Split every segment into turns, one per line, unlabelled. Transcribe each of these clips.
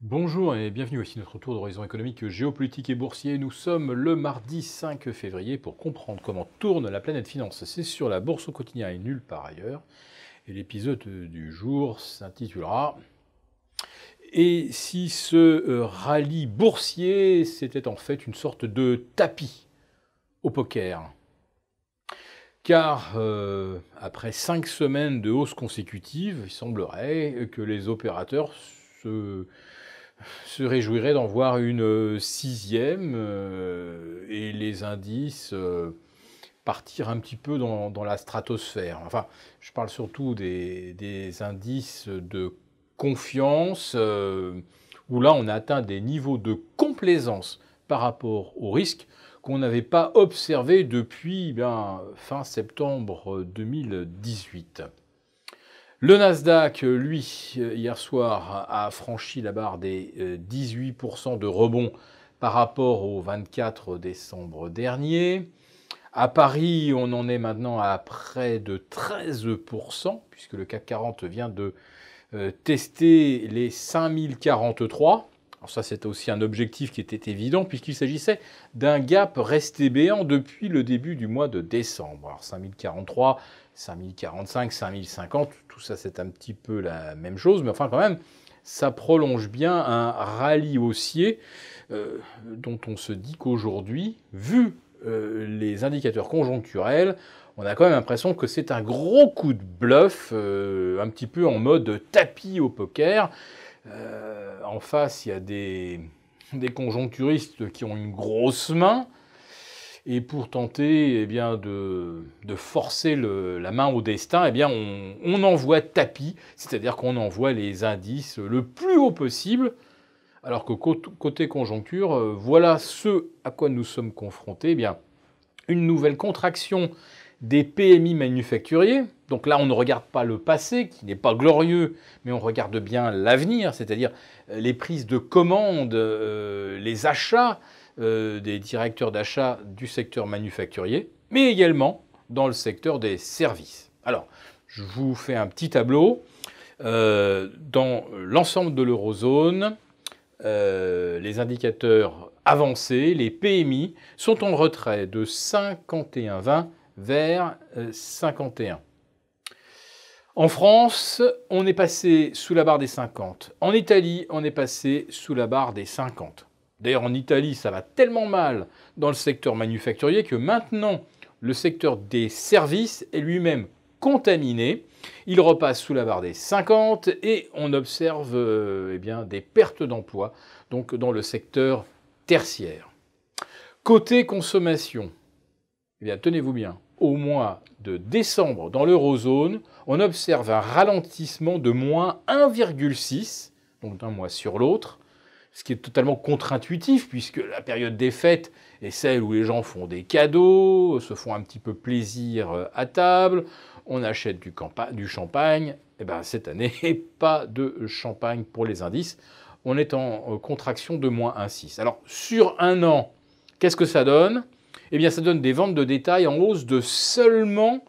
Bonjour et bienvenue aussi notre tour d'horizon économique, géopolitique et boursier. Nous sommes le mardi 5 février pour comprendre comment tourne la planète finance. C'est sur la bourse au quotidien et nulle part ailleurs. Et l'épisode du jour s'intitulera Et si ce euh, rallye boursier, c'était en fait une sorte de tapis au poker car euh, après cinq semaines de hausse consécutive, il semblerait que les opérateurs se se réjouirait d'en voir une euh, sixième euh, et les indices euh, partir un petit peu dans, la stratosphère. Enfin, je parle surtout des, indices de confiance où là on a atteint des niveaux de complaisance par rapport au risque qu'on n'avait pas observé depuis eh fin septembre 2018. Le Nasdaq, euh, lui, euh, hier soir, a franchi la barre des 18% euh, de rebond par rapport au 24 décembre dernier. À Paris, on en est maintenant à près de 13%, puisque le CAC 40 vient de tester les 5043. Alors ça, c'était aussi un objectif qui était évident puisqu'il s'agissait d'un gap resté béant depuis le début du mois de décembre. Alors 5043, 5045, 5050, tout ça c'est un petit peu la même chose, mais enfin quand même, ça prolonge bien un rallye haussier euh, dont on se dit qu'aujourd'hui, vu euh, les indicateurs conjoncturels, on a quand même l'impression que c'est un gros coup de bluff, euh, un petit peu en mode tapis au poker. Euh, en face, il y a des, conjoncturistes qui ont une grosse main. Et pour tenter eh bien, de, forcer la main au destin, eh bien, on, envoie tapis, c'est-à-dire qu'on envoie les indices le plus haut possible. Alors que côté conjoncture, euh, voilà ce à quoi nous sommes confrontés. Eh bien, une nouvelle contraction des PMI manufacturiers, donc là, on ne regarde pas le passé, qui n'est pas glorieux, mais on regarde bien l'avenir, c'est-à-dire euh, les prises de commandes, euh, les achats euh, des directeurs d'achat du secteur manufacturier, mais également dans le secteur des services. Alors, je vous fais un petit tableau. dans l'ensemble de l'eurozone, les indicateurs avancés, les PMI, sont en retrait de 51,20 vers 51. En France, on est passé sous la barre des 50. En Italie, on est passé sous la barre des 50. D'ailleurs, en Italie, ça va tellement mal dans le secteur manufacturier que maintenant, le secteur des services est lui-même contaminé. Il repasse sous la barre des 50 et on observe euh, eh bien, des pertes d'emplois dans le secteur tertiaire. Côté consommation, eh bien, tenez-vous bien, au mois de décembre dans l'eurozone, on observe un ralentissement de moins 1,6, donc d'un mois sur l'autre, ce qui est totalement contre-intuitif puisque la période des fêtes est celle où les gens font des cadeaux, se font un petit peu plaisir euh, à table, on achète du, champagne. Et eh ben, cette année, pas de champagne pour les indices. On est en euh, contraction de moins 1,6. Alors sur un an, qu'est-ce que ça donne eh bien ça donne des ventes de détail en hausse de seulement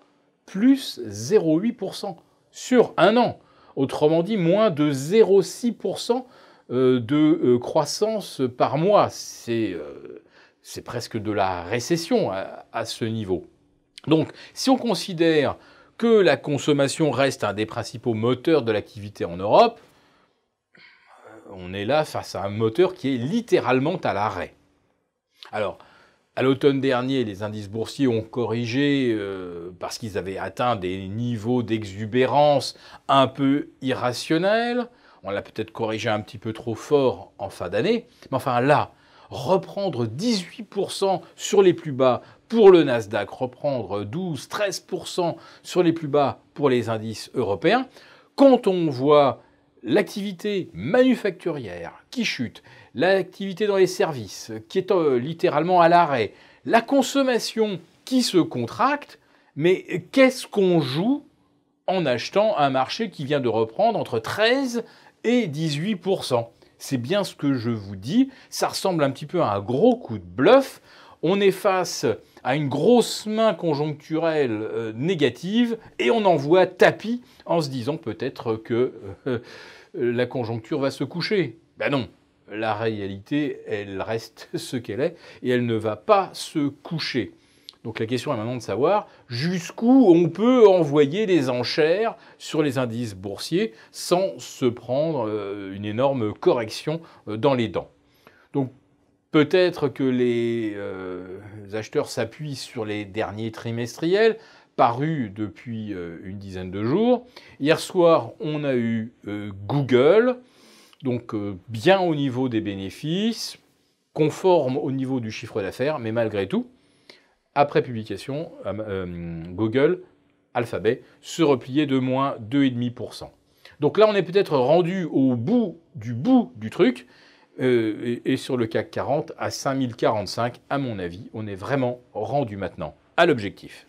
plus 0,8% sur un an. Autrement dit, moins de 0,6% euh, de euh, croissance par mois. Euh, c'est presque de la récession à, ce niveau. Donc, si on considère que la consommation reste un des principaux moteurs de l'activité en Europe, on est là face à un moteur qui est littéralement à l'arrêt. Alors, à l'automne dernier, les indices boursiers ont corrigé euh, parce qu'ils avaient atteint des niveaux d'exubérance un peu irrationnels. On l'a peut-être corrigé un petit peu trop fort en fin d'année. Mais enfin là, reprendre 18% sur les plus bas pour le Nasdaq, reprendre 12-13% sur les plus bas pour les indices européens, quand on voit l'activité manufacturière qui chute, l'activité dans les services qui est euh, littéralement à l'arrêt, la consommation qui se contracte, mais qu'est-ce qu'on joue en achetant un marché qui vient de reprendre entre 13 et 18 C'est bien ce que je vous dis, ça ressemble un petit peu à un gros coup de bluff. On est face à une grosse main conjoncturelle euh, négative et on envoie tapis en se disant peut-être que euh, la conjoncture va se coucher. Ben non, la réalité, elle reste ce qu'elle est et elle ne va pas se coucher. Donc la question est maintenant de savoir jusqu'où on peut envoyer les enchères sur les indices boursiers sans se prendre euh, une énorme correction euh, dans les dents. Donc peut-être que les, euh, acheteurs s'appuient sur les derniers trimestriels parus depuis une dizaine de jours. Hier soir, on a eu Google. Donc euh, bien au niveau des bénéfices, conforme au niveau du chiffre d'affaires, mais malgré tout, après publication, euh, euh, Google, Alphabet, se repliait de moins 2,5%. Donc là, on est peut-être rendu au bout du bout du truc. et, et, sur le CAC 40 à 5045, à mon avis, on est vraiment rendu maintenant à l'objectif.